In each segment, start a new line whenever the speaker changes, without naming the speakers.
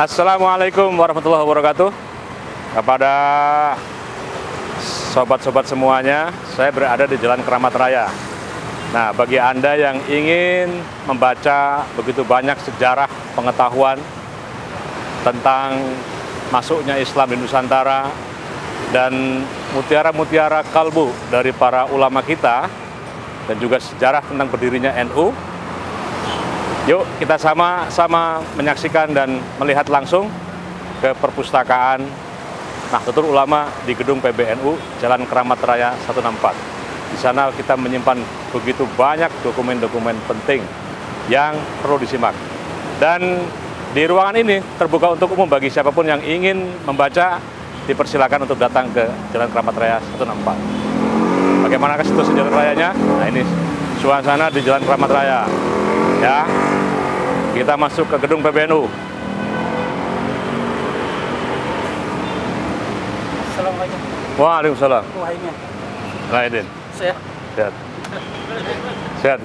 Assalamualaikum warahmatullahi wabarakatuh Kepada sobat-sobat semuanya Saya berada di Jalan Keramat Raya Nah bagi Anda yang ingin membaca begitu banyak sejarah pengetahuan Tentang masuknya Islam di Nusantara Dan mutiara-mutiara kalbu dari para ulama kita Dan juga sejarah tentang berdirinya NU Yuk kita sama-sama menyaksikan dan melihat langsung ke perpustakaan Nahdlatul Ulama di gedung PBNU Jalan Keramat Raya 164. Di sana kita menyimpan begitu banyak dokumen-dokumen penting yang perlu disimak. Dan di ruangan ini terbuka untuk umum bagi siapapun yang ingin membaca dipersilakan untuk datang ke Jalan Keramat Raya 164. Bagaimana situasi jalan rayanya? Nah ini suasana di Jalan Keramat Raya ya kita masuk ke gedung PBNU Assalamualaikum Waalaikumsalam Wahainya Sehat Sehat Sehat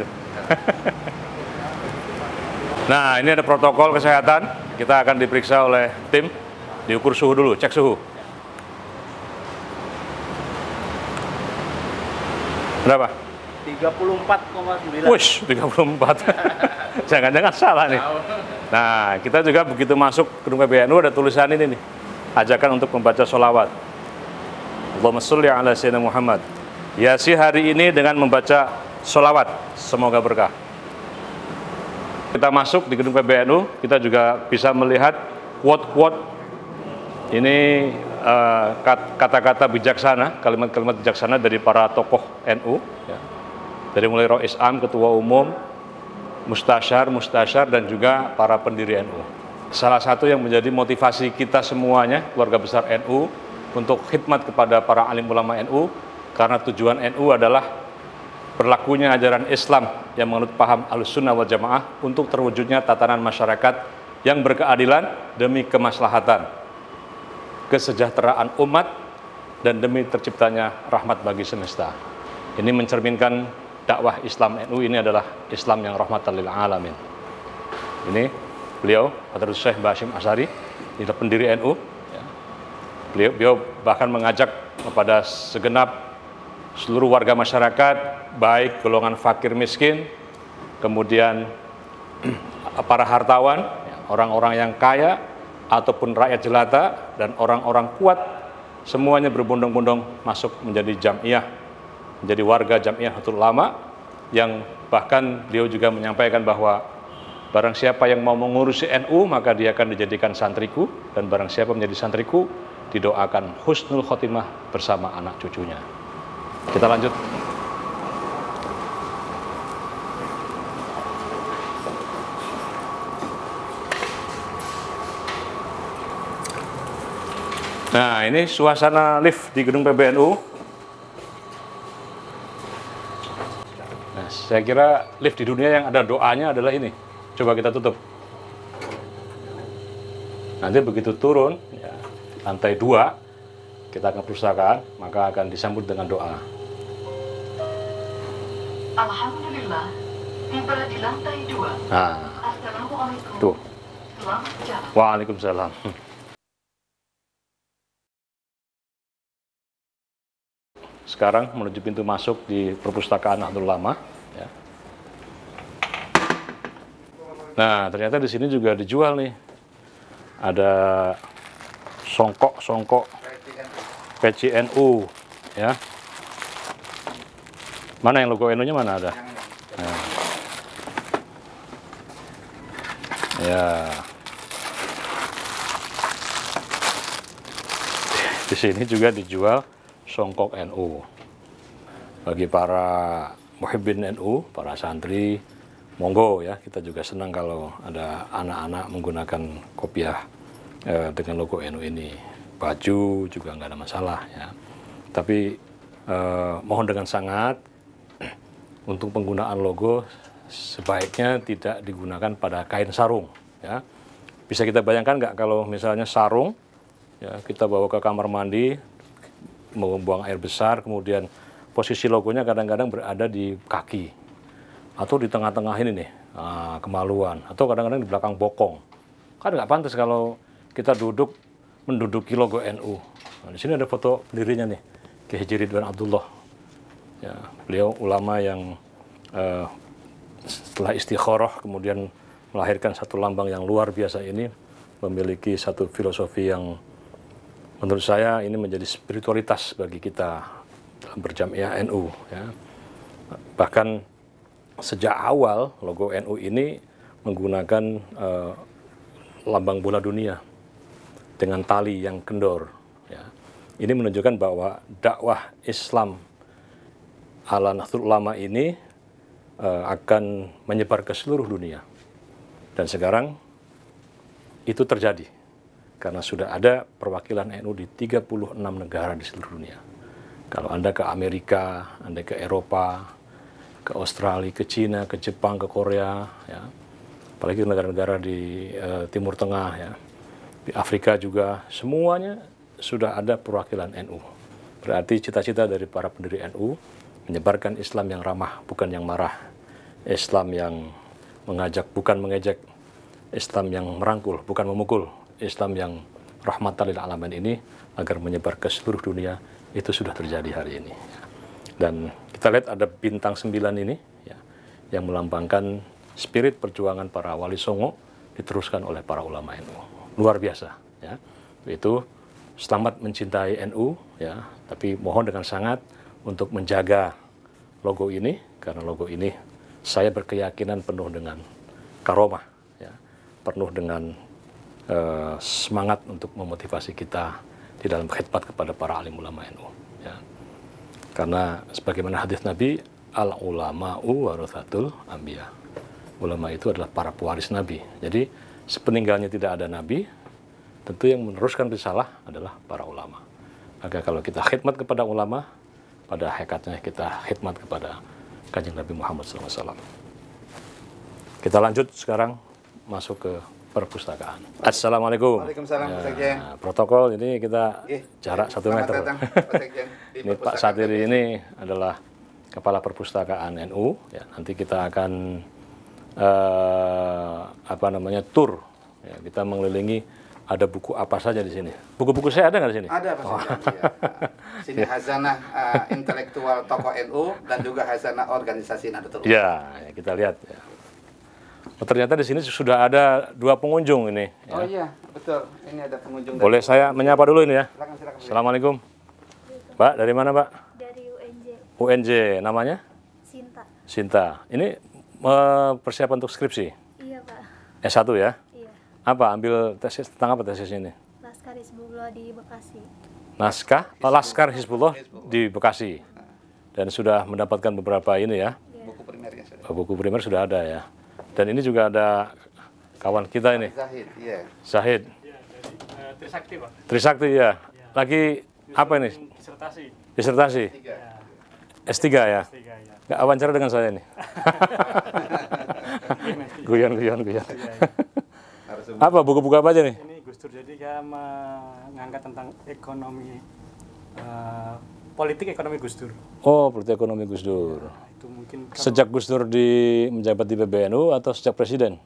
Nah ini ada protokol kesehatan kita akan diperiksa oleh tim diukur suhu dulu, cek suhu Berapa?
34,9. Wih,
34. Jangan-jangan salah nih. Nah, kita juga begitu masuk gedung PBNU ada tulisan ini nih. Ajakan untuk membaca sholawat. Allahumma sholli ala sayyidina Muhammad. Ya sih hari ini dengan membaca sholawat. Semoga berkah. Kita masuk di gedung PBNU, kita juga bisa melihat quote-quote ini eh, kata-kata bijaksana, kalimat-kalimat bijaksana dari para tokoh NU. Ya. Dari mulai Rois Am, Ketua Umum, Mustasyar, Mustasyar, dan juga para pendiri NU. Salah satu yang menjadi motivasi kita semuanya, keluarga besar NU, untuk khidmat kepada para alim ulama NU, karena tujuan NU adalah berlakunya ajaran Islam yang menurut paham al-sunnah wal jamaah untuk terwujudnya tatanan masyarakat yang berkeadilan demi kemaslahatan, kesejahteraan umat, dan demi terciptanya rahmat bagi semesta. Ini mencerminkan dakwah Islam NU ini adalah Islam yang rahmatan lil alamin. Ini beliau Hadratus Syekh Basim Asari, ini pendiri NU. Ya. Beliau, beliau bahkan mengajak kepada segenap seluruh warga masyarakat, baik golongan fakir miskin, kemudian para hartawan, ya, orang-orang yang kaya, ataupun rakyat jelata, dan orang-orang kuat, semuanya berbondong-bondong masuk menjadi jamiah menjadi warga Hatul lama, yang bahkan beliau juga menyampaikan bahwa barang siapa yang mau mengurusi NU maka dia akan dijadikan santriku dan barang siapa menjadi santriku didoakan husnul khotimah bersama anak cucunya. Kita lanjut. Nah, ini suasana lift di gedung PBNU Saya kira lift di dunia yang ada doanya adalah ini. Coba kita tutup. Nanti begitu turun, ya, lantai dua, kita akan perpustakaan, maka akan disambut dengan doa.
Alhamdulillah,
tiba di lantai dua. Nah. Assalamualaikum. Tuh. Waalaikumsalam. Sekarang menuju pintu masuk di perpustakaan Nahdlatul Ulama. Ya. Nah, ternyata di sini juga dijual nih. Ada songkok-songkok PCNU ya. Mana yang logo NU-nya mana ada? Nah. Ya. Di sini juga dijual songkok NU bagi para muhibbin NU, para santri, monggo ya kita juga senang kalau ada anak-anak menggunakan kopiah eh, dengan logo NU ini baju juga nggak ada masalah ya tapi eh, mohon dengan sangat untuk penggunaan logo sebaiknya tidak digunakan pada kain sarung ya bisa kita bayangkan nggak kalau misalnya sarung ya kita bawa ke kamar mandi membuang air besar kemudian posisi logonya kadang-kadang berada di kaki atau di tengah-tengah ini nih nah, kemaluan atau kadang-kadang di belakang bokong kan nggak pantas kalau kita duduk menduduki logo NU nah, di sini ada foto pendirinya nih Kiai Ridwan Abdullah ya, beliau ulama yang eh, setelah istiqoroh kemudian melahirkan satu lambang yang luar biasa ini memiliki satu filosofi yang menurut saya ini menjadi spiritualitas bagi kita dalam berjamiah ya, NU. Ya. Bahkan sejak awal logo NU ini menggunakan uh, lambang bola dunia dengan tali yang kendor. Ya. Ini menunjukkan bahwa dakwah Islam ala Nahdlatul Ulama ini uh, akan menyebar ke seluruh dunia. Dan sekarang itu terjadi karena sudah ada perwakilan NU di 36 negara di seluruh dunia. Kalau Anda ke Amerika, Anda ke Eropa, ke Australia, ke Cina, ke Jepang, ke Korea, ya. apalagi negara-negara di uh, Timur Tengah, ya. di Afrika juga, semuanya sudah ada perwakilan NU. Berarti cita-cita dari para pendiri NU menyebarkan Islam yang ramah, bukan yang marah. Islam yang mengajak, bukan mengejek. Islam yang merangkul, bukan memukul. Islam yang rahmatan lil alamin ini agar menyebar ke seluruh dunia itu sudah terjadi hari ini. Dan kita lihat ada bintang sembilan ini ya, yang melambangkan spirit perjuangan para wali songo diteruskan oleh para ulama NU. Luar biasa ya. Itu selamat mencintai NU ya, tapi mohon dengan sangat untuk menjaga logo ini karena logo ini saya berkeyakinan penuh dengan karomah ya, penuh dengan uh, semangat untuk memotivasi kita di dalam khidmat kepada para alim ulama NU. Ya. Karena sebagaimana hadis Nabi, al ulama warathatul ambia. Ulama itu adalah para pewaris Nabi. Jadi sepeninggalnya tidak ada Nabi, tentu yang meneruskan risalah adalah para ulama. Agar kalau kita khidmat kepada ulama, pada hakikatnya kita khidmat kepada kanjeng Nabi Muhammad SAW. Kita lanjut sekarang masuk ke perpustakaan. Assalamualaikum. Waalaikumsalam ya, Protokol ini kita iya. jarak satu meter. Datang, Pak ini Pak Satiri ini adalah kepala perpustakaan NU. Ya, nanti kita akan uh, apa namanya tur. Ya, kita mengelilingi ada buku apa saja di sini? Buku-buku saya ada nggak di sini? Ada Pak oh. Iya. Sini ya. hazanah
uh, intelektual tokoh NU dan juga hazana organisasi Nahdlatul
Ulama. Ya, ya kita lihat. Ya. Oh, ternyata di sini sudah ada dua pengunjung ini.
Oh ya. iya, betul. Ini ada pengunjung. Boleh dari... saya
menyapa dulu ini ya? Silakan, silakan. Assalamualaikum. Pak dari mana Pak? Dari UNJ. UNJ, namanya? Sinta. Sinta. Ini uh, persiapan untuk skripsi? Iya Pak. S1 ya? Iya. Apa, ambil tesis, tentang apa tesisnya ini?
Laskar Hizbullah di Bekasi.
Naskah, Hizbullah. Oh, Laskar Hizbullah, di Bekasi. Dan sudah mendapatkan beberapa ini ya?
Iya. Buku primer ya sudah.
Oh, buku primer sudah ada ya. Dan ini juga ada kawan kita ini. Zahid, iya. Zahid. Trisakti, Pak. Trisakti, ya. Lagi apa ini? Disertasi. Disertasi. S3. Iya. S3 ya. S3 ya. Nggak wawancara dengan saya ini. guyon, guyon, guyon. Iya, apa buku-buku apa aja nih? Ini Gus Dur jadi dia mengangkat tentang ekonomi uh, politik ekonomi Gus Dur. Oh, politik ekonomi Gus Dur. Ya itu mungkin kalau... sejak Gus Dur di menjabat di PBNU atau sejak presiden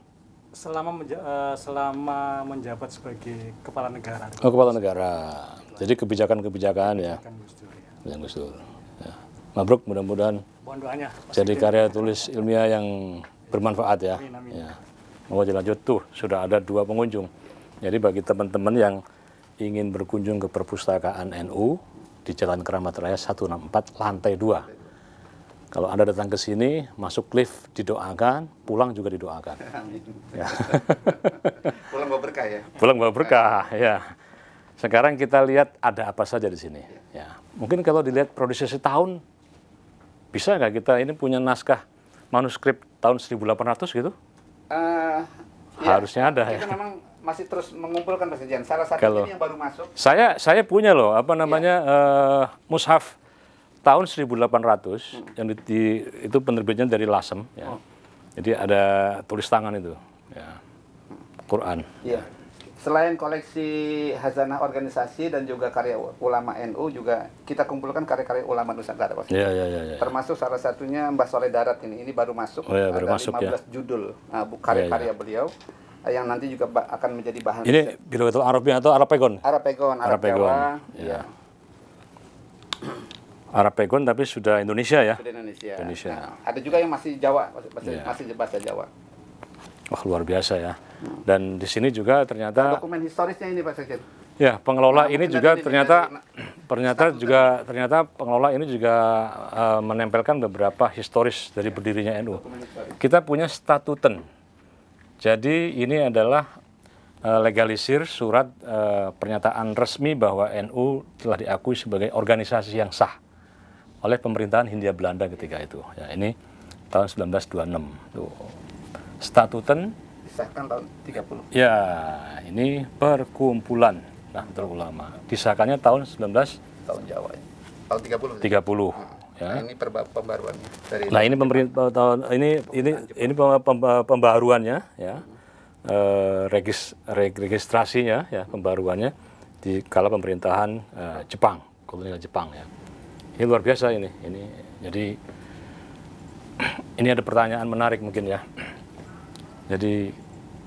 selama menja eh, selama menjabat sebagai kepala negara oh kepala negara jadi kebijakan-kebijakan ya Yang Gus Dur ya. Mabruk mudah-mudahan doanya jadi karya tulis ilmiah yang bermanfaat ya ya mau dilanjut tuh sudah ada dua pengunjung jadi bagi teman-teman yang ingin berkunjung ke perpustakaan NU di Jalan Keramat Raya 164 lantai 2 kalau Anda datang ke sini, masuk lift didoakan, pulang juga didoakan. Ya. pulang bawa berkah ya. Pulang bawa berkah, ya. Sekarang kita lihat ada apa saja di sini. Ya. Mungkin kalau dilihat produksi setahun, bisa nggak kita ini punya naskah manuskrip tahun 1800 gitu? Uh, Harusnya ya, ada kita ya.
memang masih terus mengumpulkan Mas Salah satu kalau, yang baru masuk.
Saya saya punya loh, apa namanya, ya. uh, mushaf tahun 1800 hmm. yang di, di, itu penerbitnya dari Lasem ya. Oh. Jadi ada tulis tangan itu ya. Quran.
Iya. Selain koleksi hazanah organisasi dan juga karya ulama NU juga kita kumpulkan karya-karya ulama Nusantara Pak. Iya, iya, iya. Ya. Termasuk salah satunya Mbah Soleh Darat ini. Ini baru masuk. Oh, ya, baru ada masuk, 15 ya. judul nah, iya, karya-karya ya, ya. beliau eh, yang nanti juga akan menjadi bahan Ini
itu Arabnya atau Arapegon? Arapegon, Arab Arapegon, Arab Ya. ya. Iya. Arab Pegon tapi sudah Indonesia ya. Sudah Indonesia. Indonesia. Nah,
ada juga yang masih Jawa, masih, yeah. masih bahasa Jawa.
Wah luar biasa ya. Hmm. Dan di sini juga ternyata. Nah,
dokumen historisnya ini Pak Sekjen.
Ya pengelola nah, ini juga ternyata, ternyata juga ternyata pengelola ini juga uh, menempelkan beberapa historis dari iya, berdirinya NU. Kita punya statuten. Jadi ini adalah uh, legalisir surat uh, pernyataan resmi bahwa NU telah diakui sebagai organisasi yang sah oleh pemerintahan Hindia Belanda ketika itu. Ya, ini tahun 1926. Tuh. Statuten
disahkan tahun 30.
Ya, ini perkumpulan Nahdlatul Ulama. Disahkannya tahun 19
tahun Jawa. Ya. Tahun 30. 30. Ya? Hmm.
ya. Nah, ini
pembaruannya dari Nah, ini
pemerintah tahun ini ini ini pembaruannya ya. E, regis, registrasinya ya pembaruannya di kala pemerintahan e, Jepang, kolonial Jepang ya ini luar biasa ini ini jadi ini ada pertanyaan menarik mungkin ya jadi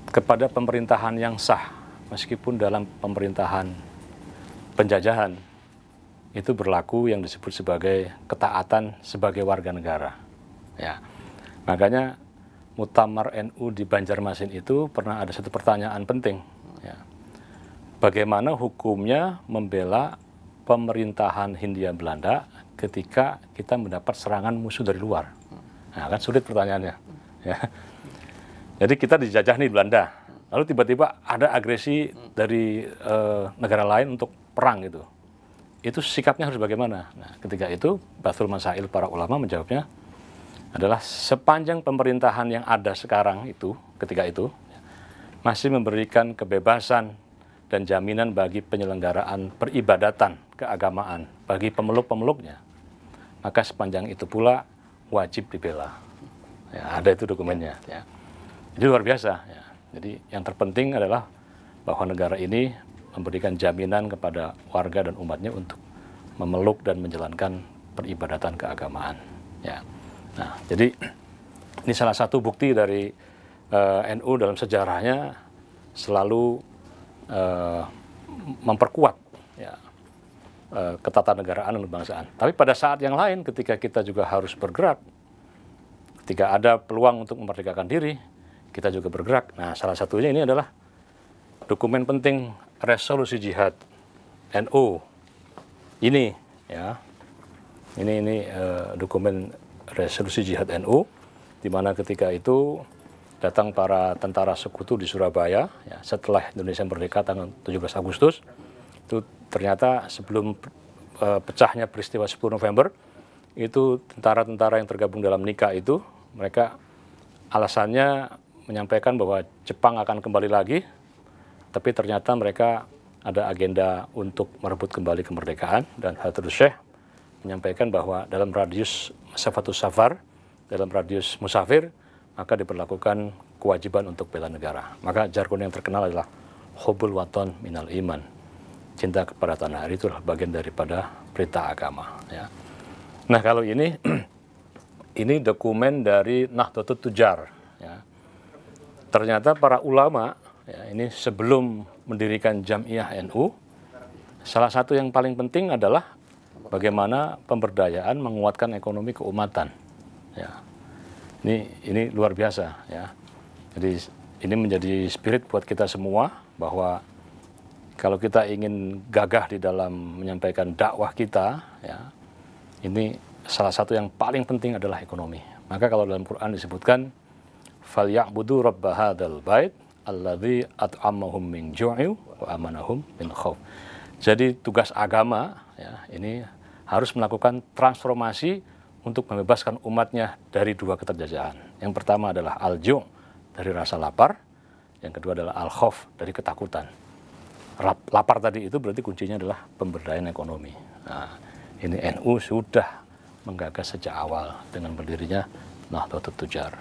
kepada pemerintahan yang sah meskipun dalam pemerintahan penjajahan itu berlaku yang disebut sebagai ketaatan sebagai warga negara ya makanya Mutamar NU di Banjarmasin itu pernah ada satu pertanyaan penting ya. bagaimana hukumnya membela pemerintahan Hindia Belanda ketika kita mendapat serangan musuh dari luar? Nah, kan sulit pertanyaannya. Ya. Jadi kita dijajah nih Belanda. Lalu tiba-tiba ada agresi dari uh, negara lain untuk perang gitu. Itu sikapnya harus bagaimana? Nah, ketika itu Bathul Masail para ulama menjawabnya adalah sepanjang pemerintahan yang ada sekarang itu, ketika itu masih memberikan kebebasan dan jaminan bagi penyelenggaraan peribadatan keagamaan bagi pemeluk-pemeluknya maka sepanjang itu pula wajib dibela. Ya, ada itu dokumennya. Ya. ya. Jadi luar biasa. Ya. Jadi yang terpenting adalah bahwa negara ini memberikan jaminan kepada warga dan umatnya untuk memeluk dan menjalankan peribadatan keagamaan. Ya. Nah, jadi ini salah satu bukti dari uh, eh, NU dalam sejarahnya selalu uh, memperkuat ya, Eh, ketatanegaraan dan kebangsaan. Tapi pada saat yang lain ketika kita juga harus bergerak, ketika ada peluang untuk memerdekakan diri, kita juga bergerak. Nah, salah satunya ini adalah dokumen penting resolusi jihad NU. Ini ya. Ini ini eh, dokumen resolusi jihad NU di mana ketika itu datang para tentara sekutu di Surabaya ya, setelah Indonesia merdeka tanggal 17 Agustus itu ternyata sebelum uh, pecahnya peristiwa 10 November itu tentara-tentara yang tergabung dalam nikah itu mereka alasannya menyampaikan bahwa Jepang akan kembali lagi tapi ternyata mereka ada agenda untuk merebut kembali kemerdekaan dan terus Syekh menyampaikan bahwa dalam radius Safatu Safar dalam radius musafir maka diperlakukan kewajiban untuk bela negara. Maka jargon yang terkenal adalah hubul waton minal iman, cinta kepada tanah air itulah bagian daripada perintah agama. Ya. Nah kalau ini ini dokumen dari Nahdlatul Tujar. Ya. Ternyata para ulama ya, ini sebelum mendirikan Jamiah NU, salah satu yang paling penting adalah bagaimana pemberdayaan menguatkan ekonomi keumatan. Ya. Ini ini luar biasa ya. Jadi ini menjadi spirit buat kita semua bahwa kalau kita ingin gagah di dalam menyampaikan dakwah kita, ya, ini salah satu yang paling penting adalah ekonomi. Maka kalau dalam Quran disebutkan falyabudu rabb hadzal bait at at'amahum min ju'in wa amanahum min Jadi tugas agama ya, ini harus melakukan transformasi untuk membebaskan umatnya dari dua keterjajahan. Yang pertama adalah al-ju' dari rasa lapar, yang kedua adalah al-khauf dari ketakutan lapar tadi itu berarti kuncinya adalah pemberdayaan ekonomi. Nah, ini NU sudah menggagas sejak awal dengan berdirinya Nahdlatul Tujar.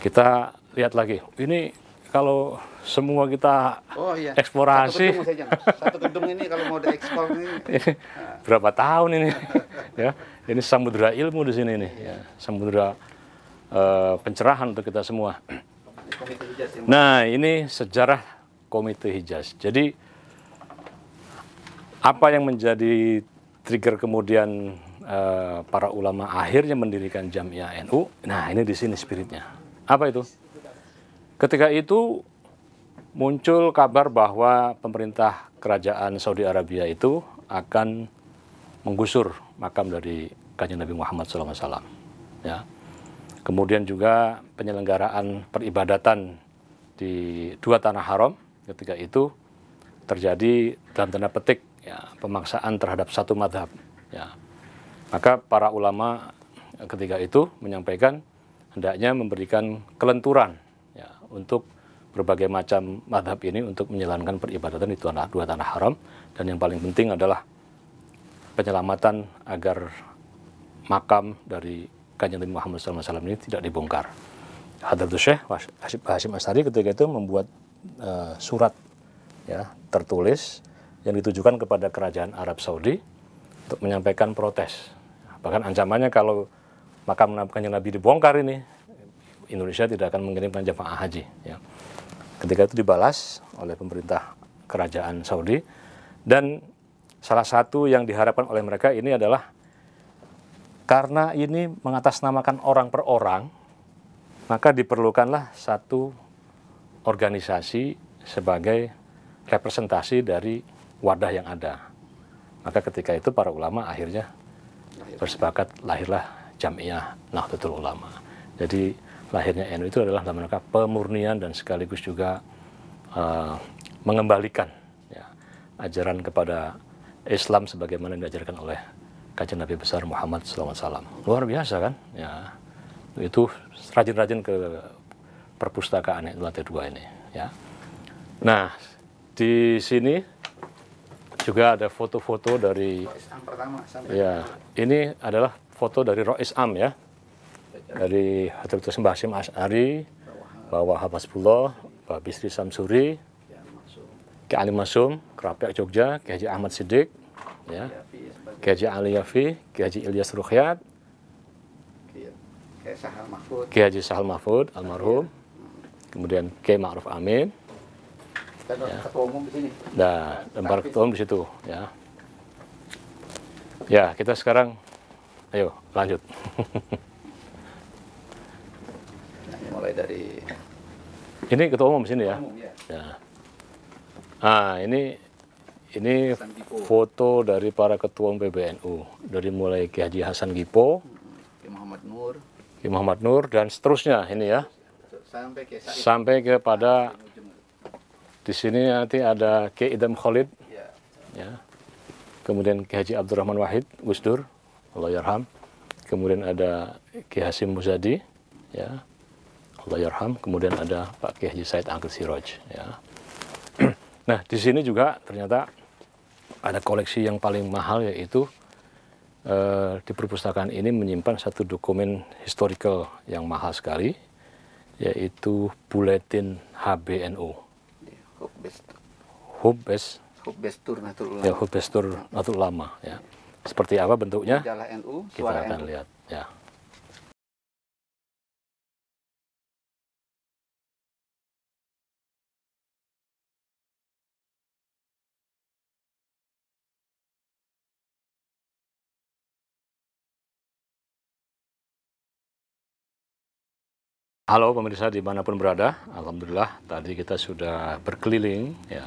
Kita lihat lagi, ini kalau semua kita oh, iya. eksplorasi. Satu gedung,
Satu gedung ini kalau mau diekspor ini.
Berapa tahun ini? ya, ini samudera ilmu di sini nih, ya. samudera uh, eh, pencerahan untuk kita semua. Nah, ini sejarah Komite Hijaz. Jadi apa yang menjadi trigger kemudian uh, para ulama akhirnya mendirikan Jamiah NU? Nah, ini di sini spiritnya. Apa itu? Ketika itu muncul kabar bahwa pemerintah kerajaan Saudi Arabia itu akan menggusur makam dari kanjeng Nabi Muhammad SAW. Ya. Kemudian juga penyelenggaraan peribadatan di dua tanah haram, ketika itu terjadi dalam tanda petik ya, pemaksaan terhadap satu madhab. Ya. Maka para ulama eh, ketika itu menyampaikan hendaknya memberikan kelenturan ya, untuk berbagai macam madhab ini untuk menjalankan peribadatan di tanah, dua tanah haram dan yang paling penting adalah penyelamatan agar makam dari kanjeng Nabi Muhammad SAW ini tidak dibongkar. Hadratus Syekh Hashim Asyari ketika itu membuat uh, surat ya tertulis yang ditujukan kepada kerajaan Arab Saudi untuk menyampaikan protes. Bahkan ancamannya kalau makam kanjeng Nabi dibongkar ini, Indonesia tidak akan mengirimkan jemaah haji. Ya. Ketika itu dibalas oleh pemerintah kerajaan Saudi dan salah satu yang diharapkan oleh mereka ini adalah karena ini mengatasnamakan orang per orang, maka diperlukanlah satu organisasi sebagai representasi dari wadah yang ada. Maka ketika itu para ulama akhirnya bersepakat lahirlah Jamiah Nahdlatul Ulama. Jadi lahirnya NU itu adalah dalam rangka pemurnian dan sekaligus juga uh, mengembalikan ya, ajaran kepada Islam sebagaimana diajarkan oleh kajian Nabi besar Muhammad SAW. Luar biasa kan? Ya, itu rajin-rajin ke perpustakaan yang lantai dua ini. Ya. Nah, di sini juga ada foto-foto dari pertama, ya ini adalah foto dari Rois Am ya dari Hadratus Mbah Hasyim Bawah Habas Hafazullah Pak Bisri Samsuri Ki Ali Masum Kerapiak Jogja Ki Haji Ahmad Siddiq ya Ki Haji Ali Yafi Ki Haji Ilyas Ruhyat
Ki Haji Sahal Mahfud
almarhum kemudian K Ma'ruf Amin. Dan ya. ketua umum di sini. Nah, dan para ketua umum di situ, ya. Ya, kita sekarang ayo lanjut. nah, mulai dari ini ketua umum di sini ya. Ya. ya. Ah, ini ini foto dari para ketua umum PBNU dari mulai Kiai Haji Hasan Gipo, hmm,
Ki Muhammad Nur,
Ki Muhammad Nur dan seterusnya ini ya sampai kepada di sini nanti ada Ki Idam Khalid ya. ya. kemudian Ki Haji Abdurrahman Wahid Gus Dur Allah yarham kemudian ada Ki Hasim Muzadi ya Allah yarham kemudian ada Pak Ki Haji Said Angkel Siroj ya nah di sini juga ternyata ada koleksi yang paling mahal yaitu eh, di perpustakaan ini menyimpan satu dokumen historical yang mahal sekali yaitu buletin HBNU. Hubbes. Hubes Tur Natul Ulama. Ya, Hubbes Tur Natul Ulama. Ya. Seperti apa bentuknya? Jalan NU, kita akan NU. lihat. Ya. Halo pemirsa dimanapun berada, Alhamdulillah tadi kita sudah berkeliling ya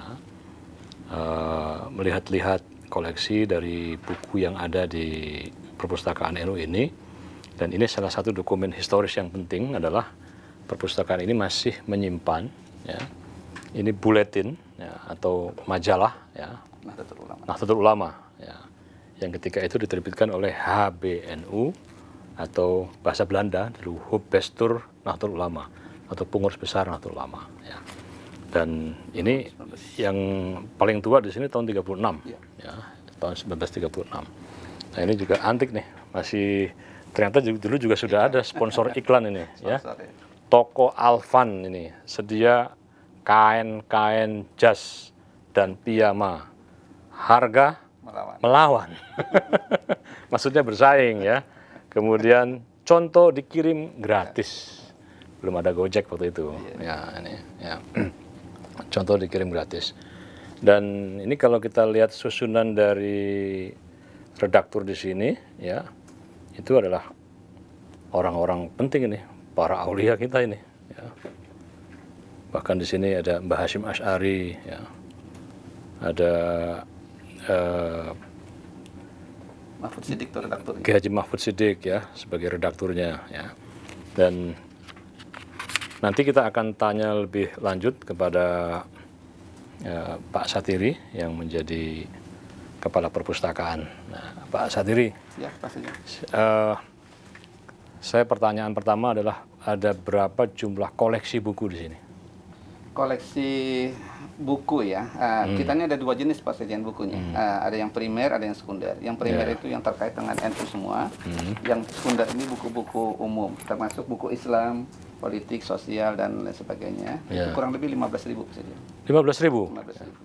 uh, melihat-lihat koleksi dari buku yang ada di perpustakaan NU ini dan ini salah satu dokumen historis yang penting adalah perpustakaan ini masih menyimpan ya ini buletin ya, atau majalah ya Nahdlatul Ulama, Nahdlatul Ulama ya, yang ketika itu diterbitkan oleh HBNU atau bahasa Belanda dulu Hubestur Nahdlatul Ulama atau pengurus besar Nahdlatul Ulama ya. Dan ini yang paling tua di sini tahun 36 iya. ya, tahun 1936. Nah, ini juga antik nih, masih ternyata dulu juga sudah ada sponsor iklan ini ya. Iya. Toko Alvan ini sedia kain-kain jas dan piyama. Harga melawan. melawan. Maksudnya bersaing ya Kemudian contoh dikirim gratis. Belum ada Gojek waktu itu. Ya, ini ya. Contoh dikirim gratis. Dan ini kalau kita lihat susunan dari redaktur di sini ya, itu adalah orang-orang penting ini, para aulia kita ini ya. Bahkan di sini ada Mbah Hashim Ash'ari ya. Ada eh, Mahfud Siddiq itu redakturnya. Haji Mahfud Siddiq ya sebagai redakturnya ya. Dan nanti kita akan tanya lebih lanjut kepada ya, Pak Satiri yang menjadi kepala perpustakaan. Nah, Pak Satiri. Ya, pastinya. Uh, eh, saya pertanyaan pertama adalah ada berapa jumlah koleksi buku di sini?
Koleksi buku ya. Uh, hmm. Kita ini ada dua jenis pak sajian bukunya. Hmm. Uh, ada yang primer, ada yang sekunder. Yang primer yeah. itu yang terkait dengan NU semua. Hmm. Yang sekunder ini buku-buku umum, termasuk buku Islam, politik, sosial dan lain sebagainya. Yeah. kurang lebih 15 ribu sajian.
15 ribu. 15 ribu.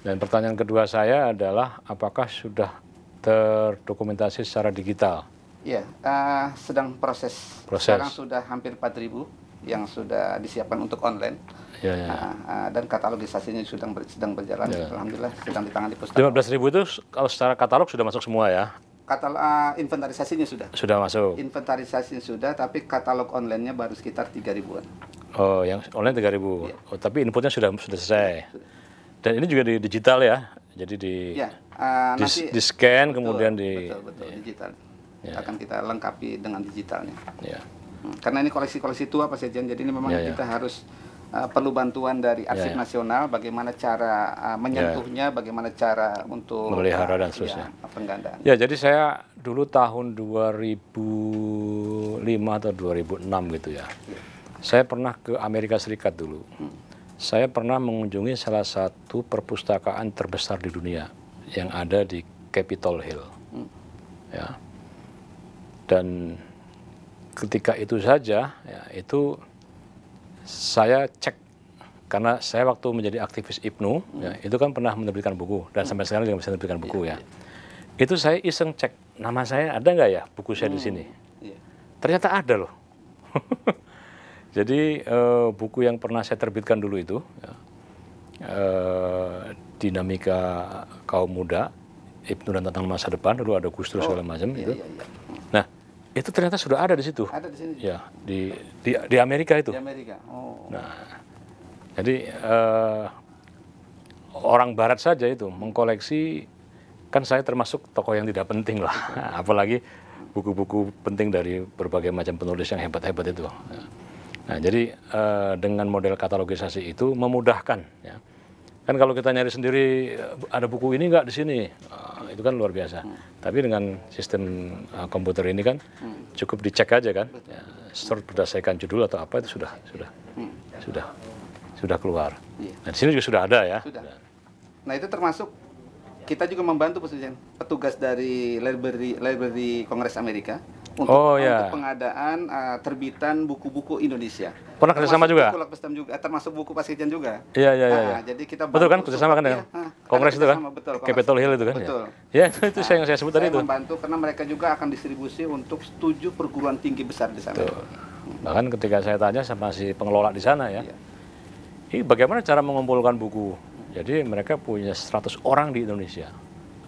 Dan pertanyaan kedua saya adalah apakah sudah terdokumentasi secara digital?
Ya, uh, sedang proses. proses. Sekarang sudah hampir 4000 yang sudah disiapkan untuk online. Ya, ya. Nah, ah, dan katalogisasinya sedang ber, sedang berjalan. Ya. Alhamdulillah sedang ditangani
pustaka. 15 ribu itu kalau secara katalog sudah masuk semua ya?
Katalog uh, ah, inventarisasinya sudah.
Sudah masuk.
Inventarisasinya sudah, tapi katalog onlinenya baru sekitar 3 ribuan.
Oh, yang online 3 ribu. Ya. Oh, tapi inputnya sudah sudah selesai. Iya, dan ini juga di digital ya, jadi di ya, uh, di, nanti, di scan betul, kemudian di betul, betul, ya. digital.
Ya. Akan kita lengkapi dengan digitalnya. Ya. Hmm, karena ini koleksi-koleksi tua Pak Sejen, jadi ini memang yeah, ya. kita yeah. harus uh, perlu bantuan dari ya, arsip yeah, yeah. nasional bagaimana cara uh, menyentuhnya, yeah. bagaimana cara untuk memelihara dan eh, seterusnya. Ya,
Ya, jadi saya dulu tahun 2005 atau 2006 gitu ya. ya. Saya pernah ke Amerika Serikat dulu. Hmm. Saya pernah mengunjungi salah satu perpustakaan terbesar di dunia yang ada di Capitol Hill. Hmm. Ya. Dan ketika itu saja ya, itu saya cek karena saya waktu menjadi aktivis Ibnu ya, hmm. ya, itu kan pernah menerbitkan buku dan hmm. sampai sekarang juga masih menerbitkan buku yeah, ya. Yeah. Itu saya iseng cek nama saya ada nggak ya buku saya hmm. di sini. Yeah. Ternyata ada loh. Jadi e, buku yang pernah saya terbitkan dulu itu ya, e, dinamika kaum muda Ibnu dan tentang masa depan dulu ada Gustur oh, segala macam yeah, itu. yeah, yeah itu ternyata sudah ada di situ. Ada di sini. Ya, di di, di Amerika itu. Di Amerika. Oh. Nah, jadi uh, orang Barat saja itu mengkoleksi, kan saya termasuk tokoh yang tidak penting lah, apalagi buku-buku penting dari berbagai macam penulis yang hebat-hebat itu. Nah, jadi uh, dengan model katalogisasi itu memudahkan. Ya kan kalau kita nyari sendiri ada buku ini nggak di sini uh, itu kan luar biasa hmm. tapi dengan sistem uh, komputer ini kan hmm. cukup dicek aja kan ya, search berdasarkan judul atau apa itu sudah sudah hmm. sudah sudah keluar iya. nah, di sini juga sudah ada ya sudah.
nah itu termasuk kita juga membantu petugas dari library library Kongres Amerika
untuk, oh, ya. untuk
pengadaan uh, terbitan buku-buku Indonesia.
Pernah kerjasama juga? Buku
Lakbestam juga, termasuk buku Sekjen juga. Iya, iya, iya. Nah, jadi kita betul kan
kerjasama kan dengan ya,
Kongres itu kan? Betul. Capitol Hill itu kan? Ya? Betul.
Ya, ya itu nah, saya yang ah, saya sebut tadi itu.
membantu karena mereka juga akan distribusi untuk tujuh perguruan tinggi besar di sana. Betul.
Hmm. Bahkan ketika saya tanya sama si pengelola di sana ya, iya. ini bagaimana cara mengumpulkan buku? Jadi mereka punya 100 orang di Indonesia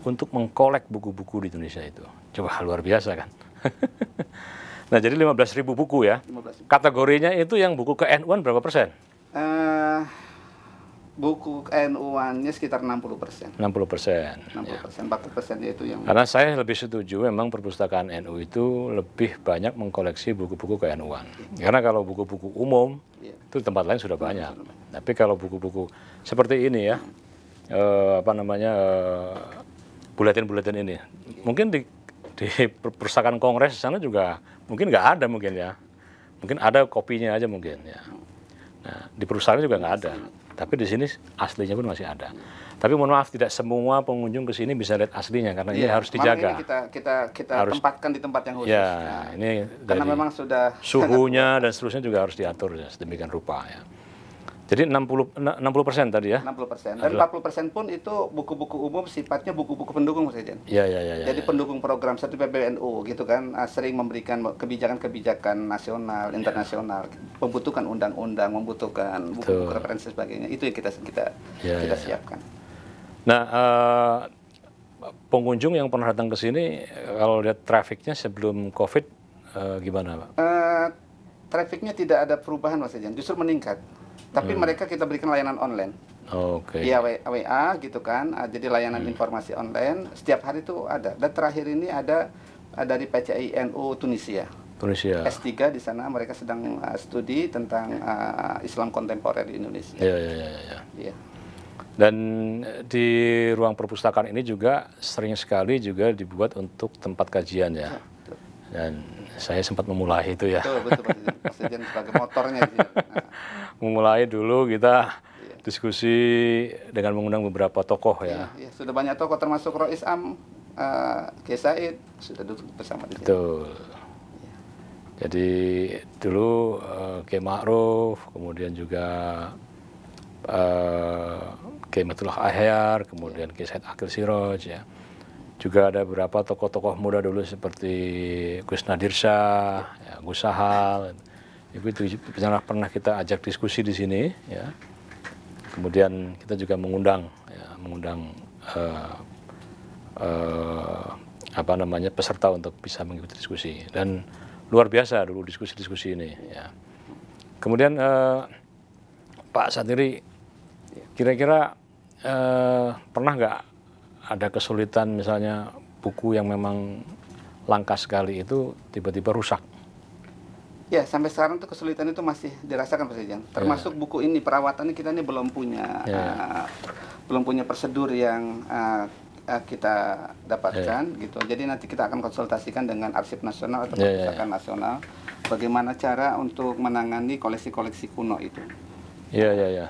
untuk mengkolek buku-buku di Indonesia itu. Coba luar biasa kan? nah, jadi 15.000 buku ya. 15 ribu. Kategorinya itu yang buku ke NU-an berapa persen?
Uh, buku NU-annya sekitar 60 persen.
60 persen.
60 persen, ya. 40 persen ya itu yang... Karena
saya lebih setuju memang perpustakaan NU itu lebih banyak mengkoleksi buku-buku ke NU-an. Iya. Karena kalau buku-buku umum, ya. itu tempat lain sudah iya, banyak. Ya. Tapi kalau buku-buku seperti ini ya, hmm. eh, apa namanya, eh, buletin-buletin ini, iya. mungkin di di perpustakaan kongres di sana juga mungkin nggak ada mungkin ya. Mungkin ada kopinya aja mungkin ya. Nah, di perusahaan juga nggak ada. Tapi di sini aslinya pun masih ada. Tapi mohon maaf tidak semua pengunjung ke sini bisa lihat aslinya karena ya, ini harus dijaga. Ini kita
kita kita harus, tempatkan di tempat yang khusus. Ya, nah,
ini karena memang sudah suhunya dan seterusnya juga harus diatur ya, sedemikian rupa ya. Jadi 60 60 persen tadi ya? 60
persen. Dan empat 40 persen pun itu buku-buku umum sifatnya buku-buku pendukung, Mas Ejen.
Iya, iya, iya, iya. Jadi
ya, ya. pendukung program satu PBNU gitu kan, ah, sering memberikan kebijakan-kebijakan nasional, iya. internasional, ya. membutuhkan undang-undang, membutuhkan buku-buku referensi sebagainya. Itu yang kita kita ya, kita ya. siapkan.
Nah, uh, pengunjung yang pernah datang ke sini, kalau lihat trafiknya sebelum COVID, uh, gimana, Pak?
Uh, trafiknya tidak ada perubahan, Mas Ejen, Justru meningkat tapi hmm. mereka kita berikan layanan online.
Oke. Okay. Iya
WA gitu kan. Ah, jadi layanan hmm. informasi online setiap hari itu ada. Dan terakhir ini ada ah, dari PCI NU Tunisia. Tunisia. S3 di sana mereka sedang uh, studi tentang uh, Islam kontemporer di Indonesia. Iya iya iya
iya. Ya. Dan eh, di ruang perpustakaan ini juga sering sekali juga dibuat untuk tempat kajian ya. Iya, Dan saya sempat memulai itu ya. Betul, betul Pak sebagai motornya. Ya. Nah. Memulai dulu kita iya. diskusi dengan mengundang beberapa tokoh ya.
Iya, iya. Sudah banyak tokoh termasuk Rois Am, uh, eh, Kiai Said sudah duduk bersama
di Betul. Iya. Jadi dulu uh, eh, Kiai Ma'ruf, kemudian juga uh, eh, Kiai Matullah Ahyar, kemudian iya. Kiai Said Akil Siroj ya juga ada beberapa tokoh-tokoh muda dulu seperti Gus Nadirsa, ya, Gus Sahal, itu pernah pernah kita ajak diskusi di sini, ya. Kemudian kita juga mengundang, ya, mengundang uh, uh, apa namanya peserta untuk bisa mengikuti diskusi dan luar biasa dulu diskusi-diskusi ini, ya. Kemudian uh, Pak Satiri kira-kira uh, pernah nggak ada kesulitan misalnya buku yang memang langka sekali itu tiba-tiba rusak.
Ya, sampai sekarang tuh kesulitan itu masih dirasakan Pak Sejan. Termasuk ya. buku ini perawatannya kita ini belum punya ya. uh, belum punya prosedur yang uh, kita dapatkan yeah. gitu. Jadi nanti kita akan konsultasikan dengan Arsip Nasional atau Perpustakaan ya, ya, yeah, yeah. Nasional bagaimana cara untuk menangani koleksi-koleksi
kuno itu. Iya, yeah, iya, iya.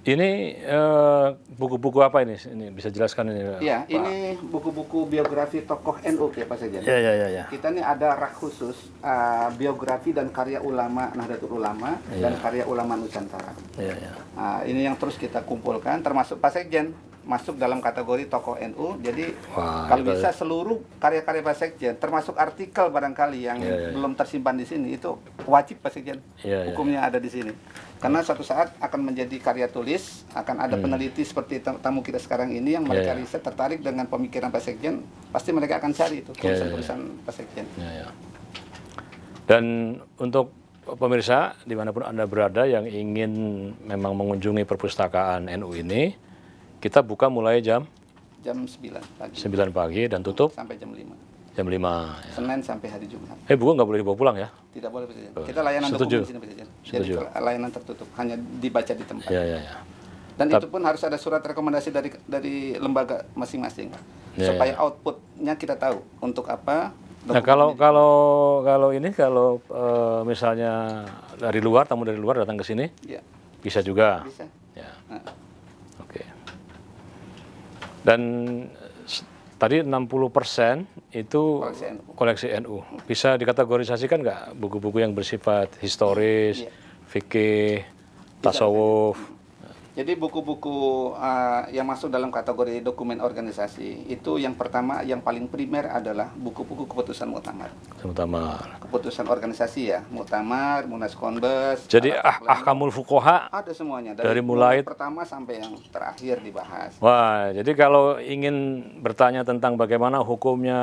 Ini eh, buku-buku uh, apa ini? Ini bisa jelaskan ini. Pak. Ya,
ini buku-buku biografi tokoh NU ya Pak Sekjen. Iya, iya, iya. Ya. Kita ini ada rak khusus uh, biografi dan karya ulama Nahdlatul Ulama ya. dan karya ulama Nusantara. Iya, iya. Uh, ini yang terus kita kumpulkan termasuk Pak Sekjen masuk dalam kategori tokoh NU. Jadi Wah, kalau bisa ya. seluruh karya-karya Pak Sekjen, termasuk artikel barangkali yang yeah, yeah. Iya. belum tersimpan di sini itu wajib Pak Sekjen.
Yeah, iya. Hukumnya
ada di sini. Karena suatu saat akan menjadi karya tulis, akan ada hmm. peneliti seperti tamu kita sekarang ini yang mereka yeah, yeah. riset tertarik dengan pemikiran Pak Sekjen, pasti mereka akan cari itu iya, tulisan-tulisan yeah, yeah. Pak Sekjen.
Yeah, yeah. Dan untuk pemirsa dimanapun Anda berada yang ingin memang mengunjungi perpustakaan NU ini, kita buka mulai jam?
Jam 9 pagi. 9
pagi dan tutup? Sampai jam 5. Jam 5. Ya.
Senin sampai hari Jumat.
Eh, buku nggak boleh dibawa pulang ya?
Tidak boleh Pak oh, Kita layanan Setuju. dokumen sini berjajar. Jadi layanan tertutup, hanya dibaca di tempat. Ya, ya,
ya. Dan itu
pun harus ada surat rekomendasi dari dari lembaga masing-masing. Ya, ya, supaya ya. outputnya kita tahu untuk apa,
Nah kalau kalau kalau ini kalau e, misalnya dari luar tamu dari luar datang ke sini, ya. bisa juga.
Bisa. Ya. Nah.
Dan tadi 60 persen itu koleksi NU. Bisa dikategorisasikan nggak buku-buku yang bersifat historis, iya. fikih, tasawuf?
Jadi buku-buku uh, yang masuk dalam kategori dokumen organisasi itu yang pertama yang paling primer adalah buku-buku keputusan muktamar.
Muktamar.
Keputusan organisasi ya, muktamar, munas konbes.
Jadi ah, ahkamul fukoha
ada semuanya dari, dari mulai pertama sampai yang terakhir dibahas.
Wah, jadi kalau ingin bertanya tentang bagaimana hukumnya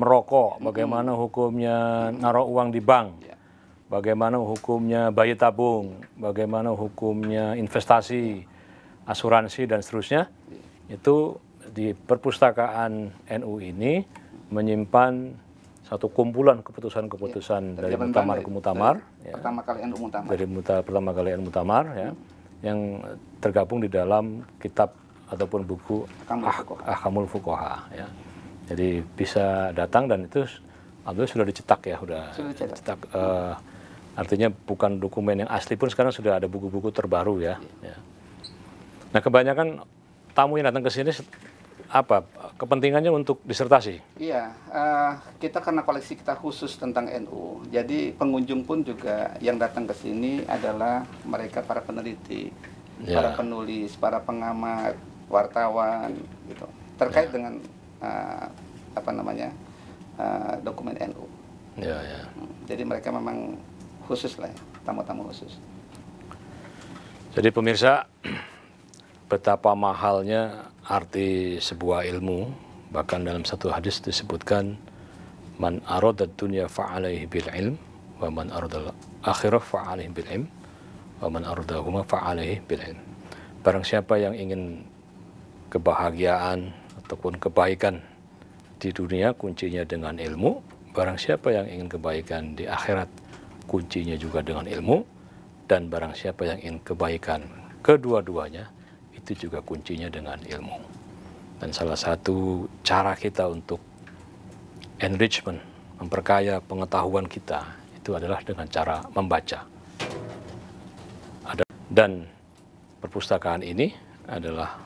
merokok, bagaimana hukumnya naruh uang di bank. Ya bagaimana hukumnya bayi tabung, bagaimana hukumnya investasi, asuransi dan seterusnya. Itu di perpustakaan NU ini menyimpan satu kumpulan keputusan-keputusan ya, dari Muktamar ke Muktamar.
Ya, pertama kali NU Muktamar. Dari
muta, pertama kali NU Muktamar ya, hmm. yang tergabung di dalam kitab ataupun buku Ahkamul ah, Fukoha. Ya. Jadi bisa datang dan itu Alhamdulillah sudah dicetak ya, sudah, sudah dicetak. Hmm. uh, Artinya bukan dokumen yang asli pun sekarang sudah ada buku-buku terbaru ya. ya. Nah kebanyakan tamu yang datang ke sini apa kepentingannya untuk disertasi?
Iya, uh, kita karena koleksi kita khusus tentang NU, jadi pengunjung pun juga yang datang ke sini adalah mereka para peneliti, ya. para penulis, para pengamat, wartawan, gitu, terkait ya. dengan uh, apa namanya uh, dokumen NU. Ya, ya. Hmm, jadi mereka memang khusus lah ya,
tamu-tamu khusus. Jadi pemirsa, betapa mahalnya arti sebuah ilmu, bahkan dalam satu hadis disebutkan, Man arada dunya fa'alaihi bil ilm, wa man arada akhirah fa'alaihi bil ilm, wa man arada huma fa'alaihi bil ilm. Barang siapa yang ingin kebahagiaan ataupun kebaikan di dunia kuncinya dengan ilmu, barang siapa yang ingin kebaikan di akhirat kuncinya juga dengan ilmu dan barang siapa yang ingin kebaikan kedua-duanya itu juga kuncinya dengan ilmu. Dan salah satu cara kita untuk enrichment, memperkaya pengetahuan kita itu adalah dengan cara membaca. dan perpustakaan ini adalah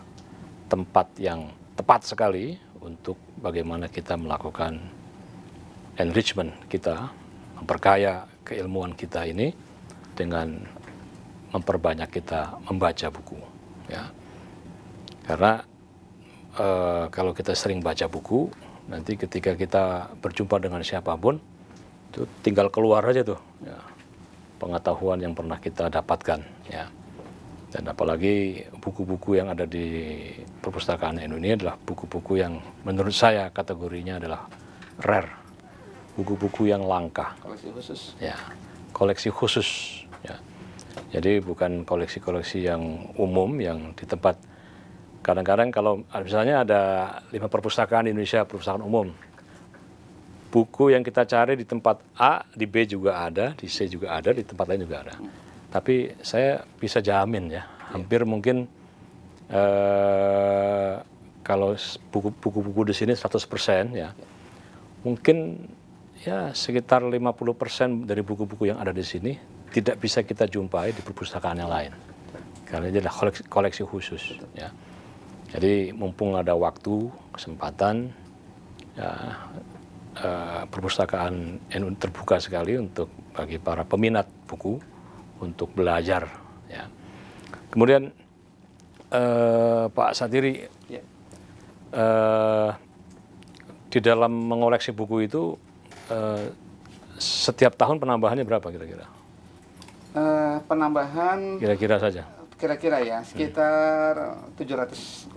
tempat yang tepat sekali untuk bagaimana kita melakukan enrichment kita, memperkaya keilmuan kita ini dengan memperbanyak kita membaca buku ya karena e, kalau kita sering baca buku nanti ketika kita berjumpa dengan siapapun itu tinggal keluar aja tuh ya, pengetahuan yang pernah kita dapatkan ya dan apalagi buku-buku yang ada di perpustakaan Indonesia adalah buku-buku yang menurut saya kategorinya adalah rare buku-buku yang langka. Koleksi khusus. Ya, koleksi khusus. Ya. Jadi bukan koleksi-koleksi yang umum yang di tempat kadang-kadang kalau misalnya ada lima perpustakaan di Indonesia perpustakaan umum buku yang kita cari di tempat A di B juga ada di C juga ada di tempat lain juga ada tapi saya bisa jamin ya hampir mungkin eh, kalau buku-buku di sini 100% ya mungkin ya sekitar 50% dari buku-buku yang ada di sini tidak bisa kita jumpai di perpustakaan yang lain. Karena ini adalah koleksi, koleksi khusus. Ya. Jadi mumpung ada waktu, kesempatan, ya, uh, perpustakaan NU terbuka sekali untuk bagi para peminat buku untuk belajar. Ya. Kemudian uh, Pak Satiri, uh, di dalam mengoleksi buku itu Eh, setiap tahun penambahannya berapa kira-kira?
Uh, penambahan
kira-kira saja.
Kira-kira ya, sekitar hmm. 700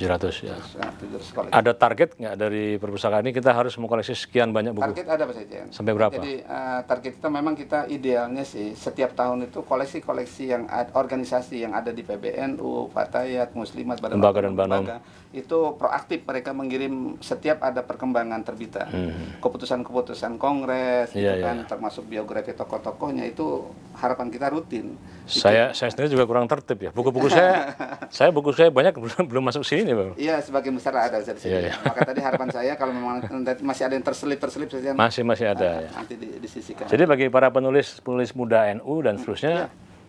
700 ya. Nah, ada target nggak dari perpustakaan ini kita harus mengkoleksi sekian banyak buku? Target ada Pak ya. Sampai berapa? Jadi
uh, target kita memang kita idealnya sih setiap tahun itu koleksi-koleksi yang ad, organisasi yang ada di PBNU, Fatayat, Muslimat, Badan Lembaga dan Banom itu proaktif mereka mengirim setiap ada perkembangan terbitan. Hmm. Keputusan-keputusan kongres yeah, gitu iya, kan yeah. termasuk biografi tokoh-tokohnya itu harapan kita
rutin. Saya saya sendiri juga kurang tertib ya. Buku-buku saya saya buku saya banyak belum masuk sini sini, Bang.
Iya, sebagian besar ada di sini. Iya, iya. Maka tadi harapan saya kalau memang masih ada yang terselip-terselip saja. Masih
masih ada. Uh, ya.
Nanti disisikan. Jadi
bagi para penulis penulis muda NU dan hmm. seterusnya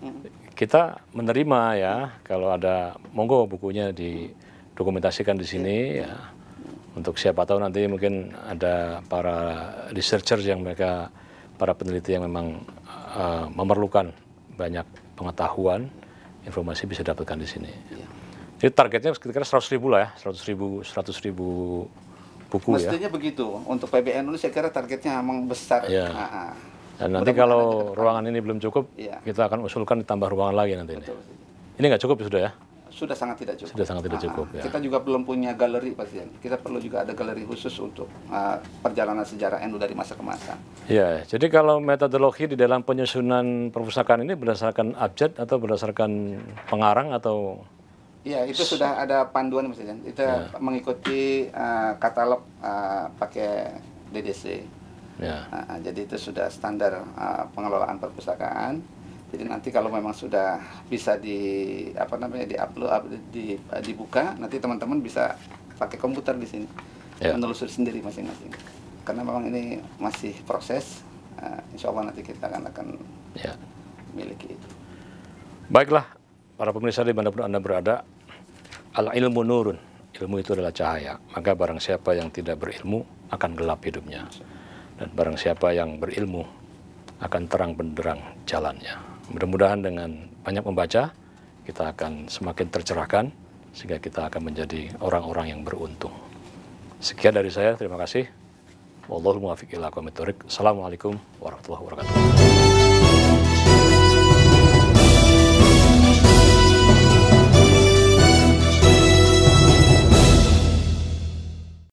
hmm, kita menerima ya kalau ada monggo bukunya didokumentasikan di sini iya. ya. Untuk siapa tahu nanti mungkin ada para researcher yang mereka para peneliti yang memang uh, memerlukan banyak pengetahuan, informasi bisa dapatkan di sini. Ya. Jadi targetnya sekitar 100 ribu lah ya, 100 ribu, 100 ribu buku ya. Mestinya ya.
begitu, untuk PBNU saya kira targetnya memang besar. Ya.
Dan nanti Mudah kalau ruangan ini belum cukup, ya. kita akan usulkan ditambah ruangan lagi nanti. Betul. Ini nggak cukup ya, sudah ya?
Sudah sangat tidak cukup. Sudah sangat tidak ah, cukup. ya. Kita juga belum punya galeri pasti, Kita perlu juga ada galeri khusus untuk uh, perjalanan sejarah
NU dari masa ke masa. Ya, jadi kalau metodologi di dalam penyusunan perpustakaan ini berdasarkan abjad atau berdasarkan pengarang atau
Iya, itu sudah ada panduan Mas Itu ya. mengikuti uh, katalog uh, pakai DDC. Ya. Uh, jadi itu sudah standar uh, pengelolaan perpustakaan. Jadi nanti kalau memang sudah bisa di apa namanya di upload di, dibuka, nanti teman-teman bisa pakai komputer di sini ya. menelusuri sendiri masing-masing. Karena memang ini masih proses, uh, Insya Allah nanti kita akan akan ya. miliki
itu. Baiklah, para pemirsa di manapun Anda berada, al-ilmu nurun. Ilmu itu adalah cahaya. Maka barang siapa yang tidak berilmu akan gelap hidupnya. Dan barang siapa yang berilmu akan terang benderang jalannya. Mudah-mudahan dengan banyak membaca, kita akan semakin tercerahkan, sehingga kita akan menjadi orang-orang yang beruntung. Sekian dari saya, terima kasih. Wallahul muwafiq ila Assalamualaikum warahmatullahi wabarakatuh.